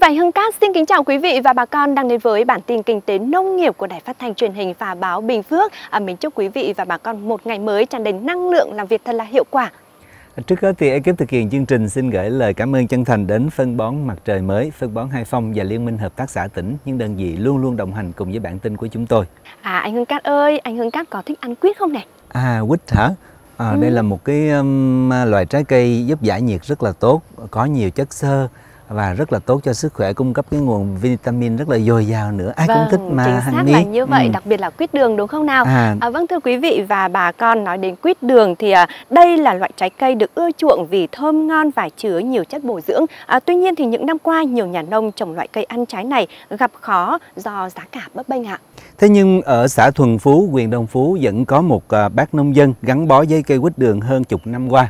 và Hưng Cát xin kính chào quý vị và bà con đang đến với bản tin kinh tế nông nghiệp của Đài Phát thanh truyền hình và báo Bình Phước. À, mình chúc quý vị và bà con một ngày mới tràn đầy năng lượng, làm việc thật là hiệu quả. Trước hết thì ekip thực hiện chương trình xin gửi lời cảm ơn chân thành đến phân bón mặt trời mới, phân bón Hai Phong và Liên minh Hợp tác xã tỉnh, những đơn vị luôn luôn đồng hành cùng với bản tin của chúng tôi. À anh Hưng Cát ơi, anh Hưng Cát có thích ăn quýt không nè? À quýt hả? À, ừ. Đây là một cái um, loài trái cây giúp giải nhiệt rất là tốt, có nhiều chất xơ, và rất là tốt cho sức khỏe cung cấp cái nguồn vitamin rất là dồi dào nữa ai vâng, cũng thích vâng, mà chính xác là như vậy ừ. đặc biệt là quýt đường đúng không nào à. À, vâng thưa quý vị và bà con nói đến quýt đường thì à, đây là loại trái cây được ưa chuộng vì thơm ngon và chứa nhiều chất bổ dưỡng à, tuy nhiên thì những năm qua nhiều nhà nông trồng loại cây ăn trái này gặp khó do giá cả bấp bênh ạ thế nhưng ở xã thuần phú huyện Đông phú vẫn có một à, bác nông dân gắn bó với cây quýt đường hơn chục năm qua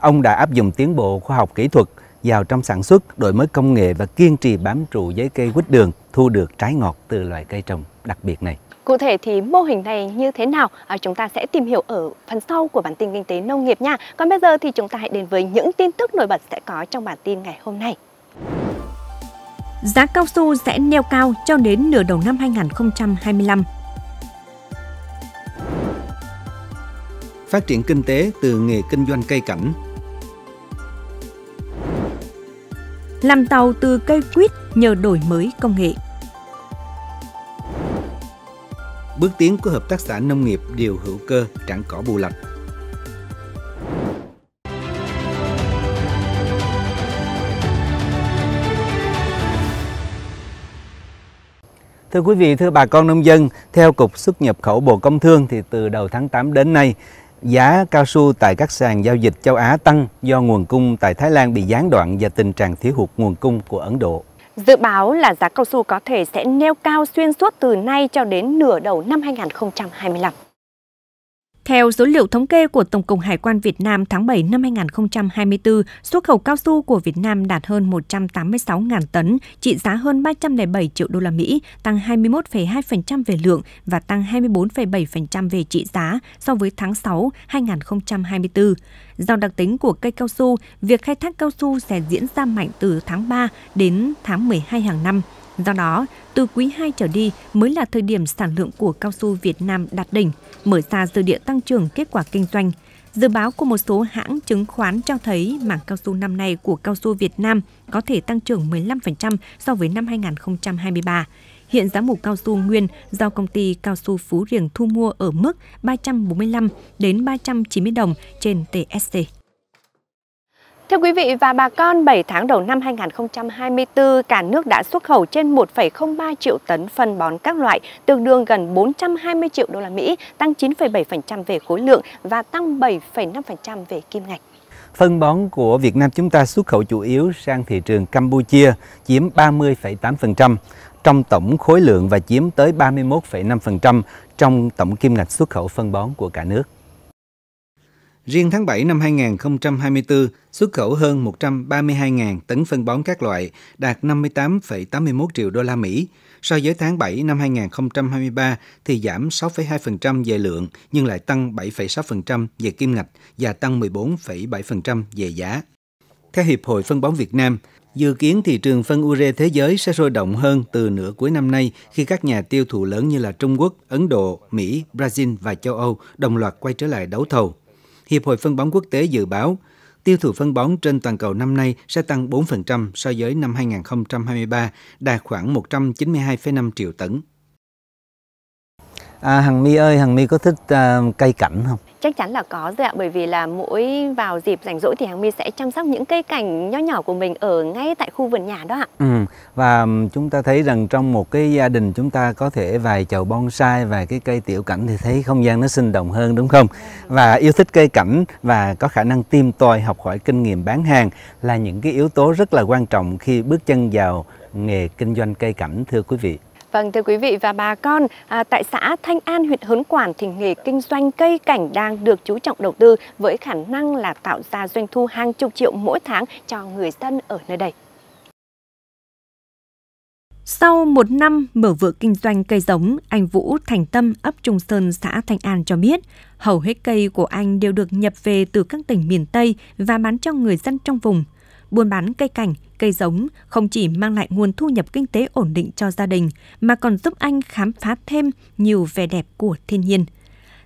ông đã áp dụng tiến bộ khoa học kỹ thuật vào trong sản xuất, đổi mới công nghệ và kiên trì bám trụ với cây quýt đường thu được trái ngọt từ loài cây trồng đặc biệt này. Cụ thể thì mô hình này như thế nào à, chúng ta sẽ tìm hiểu ở phần sau của bản tin kinh tế nông nghiệp nha. Còn bây giờ thì chúng ta hãy đến với những tin tức nổi bật sẽ có trong bản tin ngày hôm nay. Giá cao su sẽ neo cao cho đến nửa đầu năm 2025. Phát triển kinh tế từ nghề kinh doanh cây cảnh làm tàu từ cây quýt nhờ đổi mới công nghệ. Bước tiến của Hợp tác xã Nông nghiệp Điều Hữu Cơ Trảng Cỏ Bù Lạch Thưa quý vị, thưa bà con nông dân, theo Cục xuất nhập khẩu Bộ Công Thương thì từ đầu tháng 8 đến nay, giá cao su tại các sàn giao dịch châu Á tăng do nguồn cung tại Thái Lan bị gián đoạn và tình trạng thiếu hụt nguồn cung của Ấn Độ. Dự báo là giá cao su có thể sẽ neo cao xuyên suốt từ nay cho đến nửa đầu năm 2025. Theo số liệu thống kê của Tổng cục Hải quan Việt Nam tháng 7 năm 2024, xuất khẩu cao su của Việt Nam đạt hơn 186.000 tấn, trị giá hơn 307 triệu đô la Mỹ, tăng 21,2% về lượng và tăng 24,7% về trị giá so với tháng 6 2024. Do đặc tính của cây cao su, việc khai thác cao su sẽ diễn ra mạnh từ tháng 3 đến tháng 12 hàng năm Do đó, từ quý 2 trở đi mới là thời điểm sản lượng của cao su Việt Nam đạt đỉnh, mở ra dư địa tăng trưởng kết quả kinh doanh. Dự báo của một số hãng chứng khoán cho thấy mảng cao su năm nay của cao su Việt Nam có thể tăng trưởng 15% so với năm 2023. Hiện giá mù cao su nguyên do công ty cao su Phú Riềng thu mua ở mức 345 đến 390 đồng trên TSC. Thưa quý vị và bà con, 7 tháng đầu năm 2024, cả nước đã xuất khẩu trên 1,03 triệu tấn phân bón các loại, tương đương gần 420 triệu đô la Mỹ, tăng 9,7% về khối lượng và tăng 7,5% về kim ngạch. Phân bón của Việt Nam chúng ta xuất khẩu chủ yếu sang thị trường Campuchia chiếm 30,8% trong tổng khối lượng và chiếm tới 31,5% trong tổng kim ngạch xuất khẩu phân bón của cả nước. Riêng tháng 7 năm 2024, xuất khẩu hơn 132.000 tấn phân bón các loại, đạt 58,81 triệu đô la Mỹ. So với tháng 7 năm 2023 thì giảm 6,2% về lượng nhưng lại tăng 7,6% về kim ngạch và tăng 14,7% về giá. Theo Hiệp hội Phân bón Việt Nam, Dự kiến thị trường phân ure thế giới sẽ sôi động hơn từ nửa cuối năm nay khi các nhà tiêu thụ lớn như là Trung Quốc, Ấn Độ, Mỹ, Brazil và châu Âu đồng loạt quay trở lại đấu thầu Hiệp hội phân bón quốc tế dự báo tiêu thụ phân bón trên toàn cầu năm nay sẽ tăng 4% so với năm 2023, đạt khoảng 192,5 triệu tấn. À, Hằng My ơi, Hằng My có thích uh, cây cảnh không? Chắc chắn là có rồi ạ, bởi vì là mỗi vào dịp rảnh rỗi thì Hằng My sẽ chăm sóc những cây cảnh nhỏ nhỏ của mình ở ngay tại khu vườn nhà đó ạ. Ừ, và chúng ta thấy rằng trong một cái gia đình chúng ta có thể vài chậu bonsai, vài cái cây tiểu cảnh thì thấy không gian nó sinh động hơn đúng không? Và yêu thích cây cảnh và có khả năng tìm tòi học hỏi kinh nghiệm bán hàng là những cái yếu tố rất là quan trọng khi bước chân vào nghề kinh doanh cây cảnh thưa quý vị. Vâng, thưa quý vị và bà con, à, tại xã Thanh An, huyện Hớn Quản thì nghề kinh doanh cây cảnh đang được chú trọng đầu tư với khả năng là tạo ra doanh thu hàng chục triệu mỗi tháng cho người dân ở nơi đây. Sau một năm mở vựa kinh doanh cây giống, anh Vũ Thành Tâm, ấp Trung Sơn, xã Thanh An cho biết, hầu hết cây của anh đều được nhập về từ các tỉnh miền Tây và bán cho người dân trong vùng buôn bán cây cảnh, cây giống không chỉ mang lại nguồn thu nhập kinh tế ổn định cho gia đình mà còn giúp anh khám phá thêm nhiều vẻ đẹp của thiên nhiên.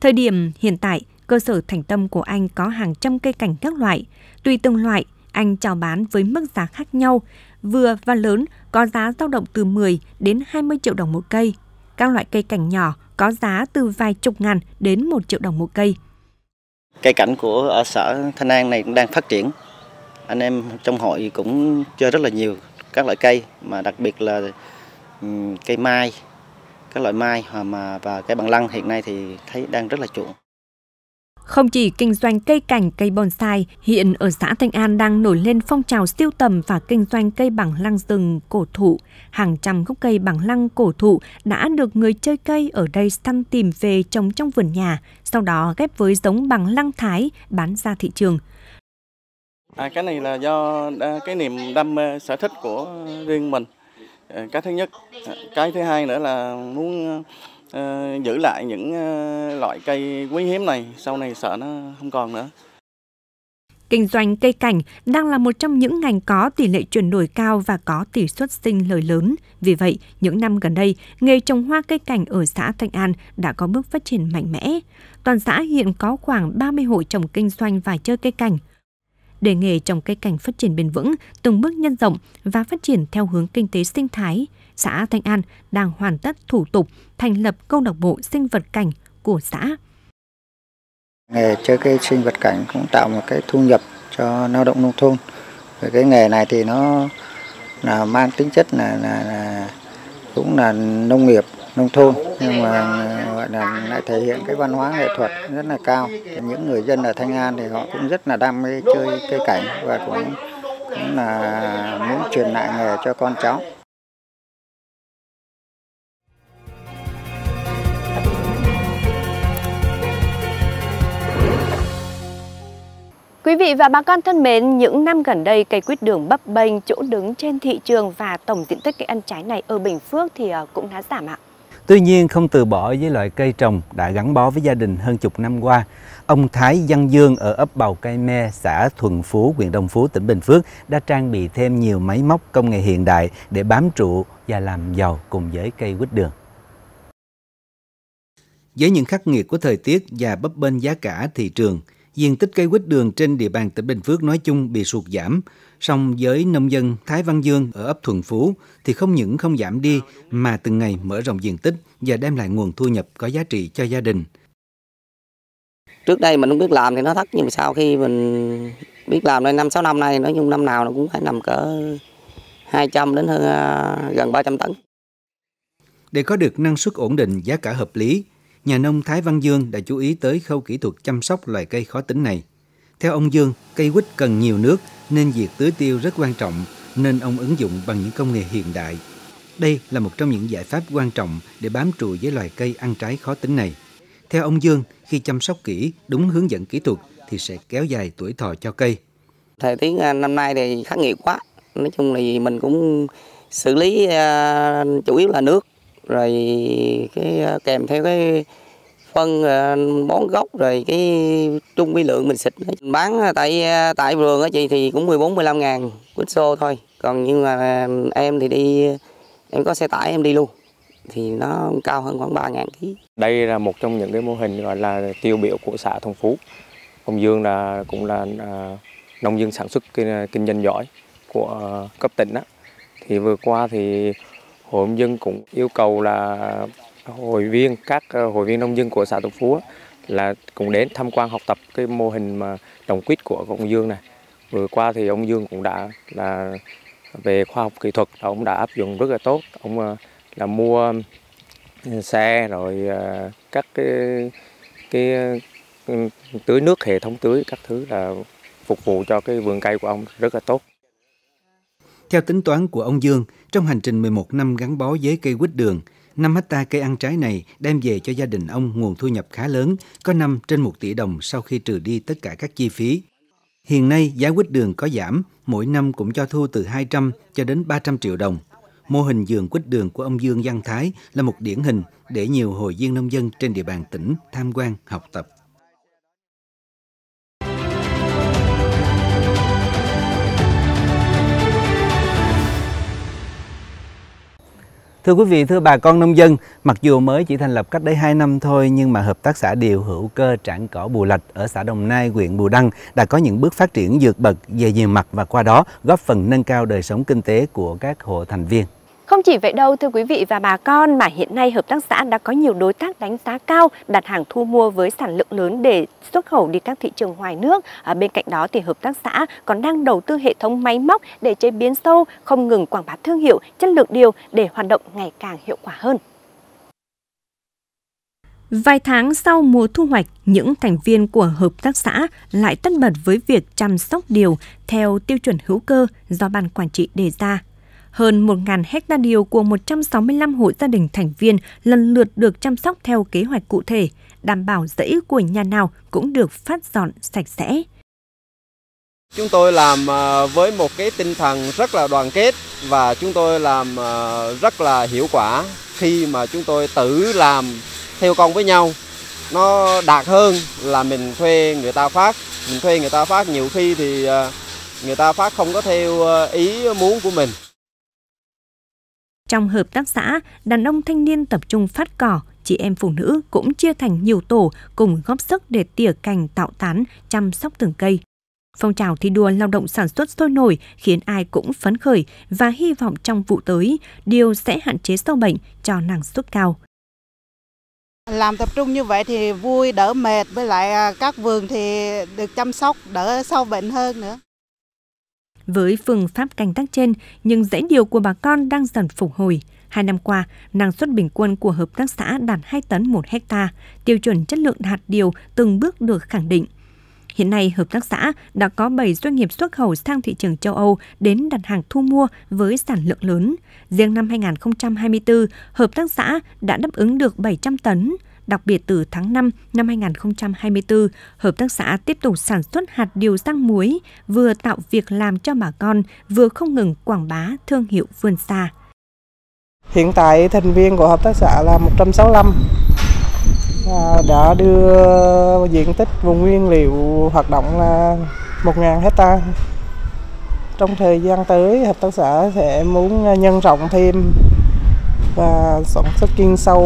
Thời điểm hiện tại, cơ sở thành tâm của anh có hàng trăm cây cảnh các loại. Tùy từng loại, anh chào bán với mức giá khác nhau, vừa và lớn có giá dao động từ 10 đến 20 triệu đồng một cây. Các loại cây cảnh nhỏ có giá từ vài chục ngàn đến 1 triệu đồng một cây. Cây cảnh của ờ, ở xã Thanh An này cũng đang phát triển anh em trong hội cũng chơi rất là nhiều các loại cây mà đặc biệt là ừ, cây mai các loại mai và mà và cây bằng lăng hiện nay thì thấy đang rất là chuộng. Không chỉ kinh doanh cây cảnh, cây bonsai, hiện ở xã Thanh An đang nổi lên phong trào siêu tầm và kinh doanh cây bằng lăng rừng cổ thụ. Hàng trăm gốc cây bằng lăng cổ thụ đã được người chơi cây ở đây săn tìm về trồng trong vườn nhà, sau đó ghép với giống bằng lăng Thái bán ra thị trường – À, cái này là do à, cái niềm đam mê sở thích của riêng mình. À, cái thứ nhất, à, cái thứ hai nữa là muốn giữ lại những loại cây quý hiếm này, sau này sợ nó không còn nữa. Kinh doanh cây cảnh đang là một trong những ngành có tỷ lệ chuyển đổi cao và có tỷ suất sinh lời lớn. Vì vậy, những năm gần đây, nghề trồng hoa cây cảnh ở xã Thạnh An đã có bước phát triển mạnh mẽ. Toàn xã hiện có khoảng 30 hộ trồng kinh doanh và chơi cây cảnh – để nghề trồng cây cảnh phát triển bền vững, từng bước nhân rộng và phát triển theo hướng kinh tế sinh thái, xã Thanh An đang hoàn tất thủ tục thành lập câu lạc bộ sinh vật cảnh của xã. Nghề chơi cây sinh vật cảnh cũng tạo một cái thu nhập cho lao động nông thôn. Về cái nghề này thì nó là mang tính chất là, là, là cũng là nông nghiệp nông thôn nhưng mà gọi là lại thể hiện cái văn hóa nghệ thuật rất là cao những người dân ở thanh an thì họ cũng rất là đam mê chơi cây cảnh và cũng cũng là muốn truyền lại nghề cho con cháu Quý vị và bà con thân mến, những năm gần đây cây quýt đường bấp bênh chỗ đứng trên thị trường và tổng diện tích cây ăn trái này ở Bình Phước thì ờ, cũng đã giảm ạ. Tuy nhiên không từ bỏ với loại cây trồng đã gắn bó với gia đình hơn chục năm qua, ông Thái Văn Dương ở ấp Bầu Cây Me, xã Thuần Phú, huyện Đồng Phú, tỉnh Bình Phước đã trang bị thêm nhiều máy móc công nghệ hiện đại để bám trụ và làm giàu cùng với cây quýt đường. Với những khắc nghiệt của thời tiết và bấp bênh giá cả thị trường, diện tích cây quýt đường trên địa bàn tỉnh Bình Phước nói chung bị sụt giảm, Song với nông dân Thái Văn Dương ở ấp Thuần Phú thì không những không giảm đi mà từng ngày mở rộng diện tích và đem lại nguồn thu nhập có giá trị cho gia đình. Trước đây mình không biết làm thì nó thất nhưng mà sau khi mình biết làm đây năm sáu năm nay nói chung năm nào nó cũng phải nằm cỡ 200 đến hơn à, gần 300 tấn. Để có được năng suất ổn định giá cả hợp lý, nhà nông Thái Văn Dương đã chú ý tới khâu kỹ thuật chăm sóc loài cây khó tính này. Theo ông Dương, cây quýt cần nhiều nước nên việc tưới tiêu rất quan trọng nên ông ứng dụng bằng những công nghệ hiện đại. Đây là một trong những giải pháp quan trọng để bám trụ với loài cây ăn trái khó tính này. Theo ông Dương, khi chăm sóc kỹ, đúng hướng dẫn kỹ thuật thì sẽ kéo dài tuổi thọ cho cây. Thời tiết à, năm nay thì khắc nghiệt quá. Nói chung là mình cũng xử lý à, chủ yếu là nước rồi cái à, kèm theo cái phân ờ, bón gốc rồi cái trung vi lượng mình xịt bán ờ, tại ờ, tại vườn á chị thì cũng 14 15 ngàn quýt xô thôi còn như mà em thì đi em có xe tải em đi luôn thì nó cao hơn khoảng 3 ngàn ký đây là một trong những cái mô hình gọi là tiêu biểu của xã Thông Phú ông Dương là cũng là à, nông dân sản xuất kinh, kinh doanh giỏi của cấp tỉnh á thì vừa qua thì hội nông dân cũng yêu cầu là hội viên các ờ, hội viên nông dân của xã Tục Phú là cùng đến tham quan học tập cái mô hình mà trồng quýt của ông Dương này. Vừa qua thì ông Dương cũng đã là về khoa học kỹ thuật ông đã áp dụng rất là tốt. Ông ờ, là mua ừ, xe rồi ờ, các cái cái ừ, tưới nước hệ thống tưới các thứ là phục vụ cho cái vườn cây của ông rất là tốt. Theo tính toán của ông Dương, trong hành trình 11 năm gắn bó với cây quýt đường, 5 hecta cây ăn trái này đem về cho gia đình ông nguồn thu nhập khá lớn, có năm trên 1 tỷ đồng sau khi trừ đi tất cả các chi phí. Hiện nay giá quýt đường có giảm, mỗi năm cũng cho thu từ 200 cho đến 300 triệu đồng. Mô hình vườn quýt đường của ông Dương Văn Thái là một điển hình để nhiều hội viên nông dân trên địa bàn tỉnh tham quan học tập. Thưa quý vị, thưa bà con nông dân, mặc dù mới chỉ thành lập cách đây 2 năm thôi nhưng mà Hợp tác xã Điều Hữu Cơ Trảng Cỏ Bù Lạch ở xã Đồng Nai, huyện Bù Đăng đã có những bước phát triển dược bậc về nhiều mặt và qua đó góp phần nâng cao đời sống kinh tế của các hộ thành viên. Không chỉ vậy đâu thưa quý vị và bà con mà hiện nay hợp tác xã đã có nhiều đối tác đánh giá cao đặt hàng thu mua với sản lượng lớn để xuất khẩu đi các thị trường ngoài nước. À, bên cạnh đó thì hợp tác xã còn đang đầu tư hệ thống máy móc để chế biến sâu, không ngừng quảng bá thương hiệu, chất lượng điều để hoạt động ngày càng hiệu quả hơn. Vài tháng sau mùa thu hoạch, những thành viên của hợp tác xã lại tất bật với việc chăm sóc điều theo tiêu chuẩn hữu cơ do ban quản trị đề ra hơn 1.000 hecta điều của 165 hộ gia đình thành viên lần lượt được chăm sóc theo kế hoạch cụ thể, đảm bảo dãy của nhà nào cũng được phát dọn sạch sẽ. Chúng tôi làm ờ, với một cái tinh thần rất là đoàn kết và chúng tôi làm ờ, rất là hiệu quả khi mà chúng tôi tự làm theo công với nhau nó đạt hơn là mình thuê người ta phát mình thuê người ta phát nhiều khi thì ờ, người ta phát không có theo ý muốn của mình trong hợp tác xã, đàn ông thanh niên tập trung phát cỏ, chị em phụ nữ cũng chia thành nhiều tổ cùng góp sức để tỉa cành tạo tán, chăm sóc từng cây. Phong trào thi đua lao động sản xuất sôi nổi khiến ai cũng phấn khởi và hy vọng trong vụ tới, điều sẽ hạn chế sâu bệnh cho năng suất cao. Làm tập trung như vậy thì vui, đỡ mệt, với lại à, các vườn thì được chăm sóc, đỡ sâu bệnh hơn nữa. Với phương pháp canh tác trên, nhưng dãy điều của bà con đang dần phục hồi. Hai năm qua, năng suất bình quân của hợp tác xã đạt 2 tấn một hecta, tiêu chuẩn chất lượng hạt điều từng bước được khẳng định. Hiện nay, hợp tác xã đã có 7 doanh nghiệp xuất khẩu sang thị trường châu Âu đến đặt hàng thu mua với sản lượng lớn. Riêng năm 2024, hợp tác xã đã đáp ứng được 700 tấn, Đặc biệt từ tháng 5 năm 2024, hợp tác xã tiếp tục sản xuất hạt điều rang muối, vừa tạo việc làm cho bà con, vừa không ngừng quảng bá thương hiệu vươn xa. Hiện tại thành viên của hợp tác xã là 165 à, đã đưa diện tích vùng nguyên liệu hoạt động là 1.000 hecta. Trong thời gian tới, hợp tác xã sẽ muốn nhân rộng thêm và sản xuất chuyên sâu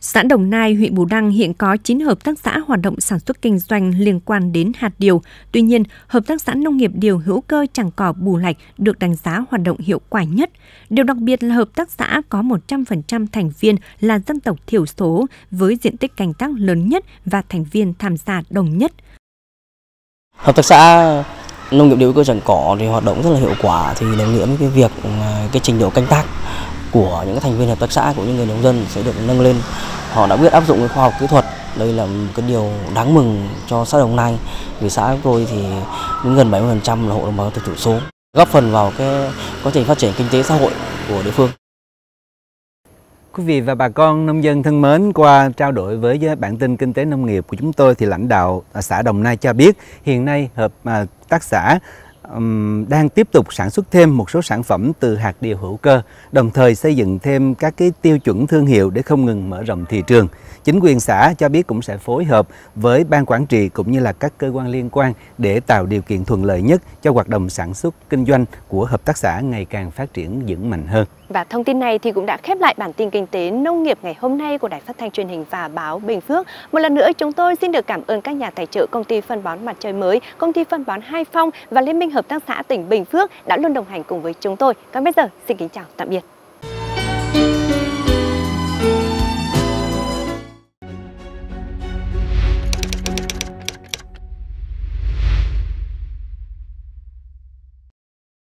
Xã Đồng Nai, huyện Bù Đăng hiện có 9 hợp tác xã hoạt động sản xuất kinh doanh liên quan đến hạt điều. Tuy nhiên, hợp tác xã nông nghiệp điều hữu cơ chẳng cỏ bù lạch được đánh giá hoạt động hiệu quả nhất. Điều đặc biệt là hợp tác xã có 100% thành viên là dân tộc thiểu số với diện tích canh tác lớn nhất và thành viên tham gia đồng nhất. Hợp tác xã nông nghiệp điều hữu cơ chẳng cỏ thì hoạt động rất là hiệu quả thì đồng nghĩa với cái việc cái trình độ canh tác của những thành viên hợp tác xã cũng như người nông dân sẽ được nâng lên họ đã biết áp dụng cái khoa học kỹ thuật đây là một cái điều đáng mừng cho xã Đồng Nai vì xã của tôi thì đến gần 70% là hộ đồng bào dân tộc số góp phần vào cái quá trình phát triển kinh tế xã hội của địa phương Quý vị và bà con nông dân thân mến, qua trao đổi với bản tin kinh tế nông nghiệp của chúng tôi thì lãnh đạo xã Đồng Nai cho biết hiện nay hợp à, tác xã um, đang tiếp tục sản xuất thêm một số sản phẩm từ hạt điều hữu cơ, đồng thời xây dựng thêm các cái tiêu chuẩn thương hiệu để không ngừng mở rộng thị trường. Chính quyền xã cho biết cũng sẽ phối hợp với ban quản trị cũng như là các cơ quan liên quan để tạo điều kiện thuận lợi nhất cho hoạt động sản xuất kinh doanh của hợp tác xã ngày càng phát triển vững mạnh hơn. Và thông tin này thì cũng đã khép lại bản tin kinh tế nông nghiệp ngày hôm nay của Đài Phát thanh truyền hình và báo Bình Phước. Một lần nữa chúng tôi xin được cảm ơn các nhà tài trợ công ty phân bón mặt trời mới, công ty phân bón Hai Phong và Liên minh Hợp tác xã tỉnh Bình Phước đã luôn đồng hành cùng với chúng tôi. Còn bây giờ xin kính chào tạm biệt.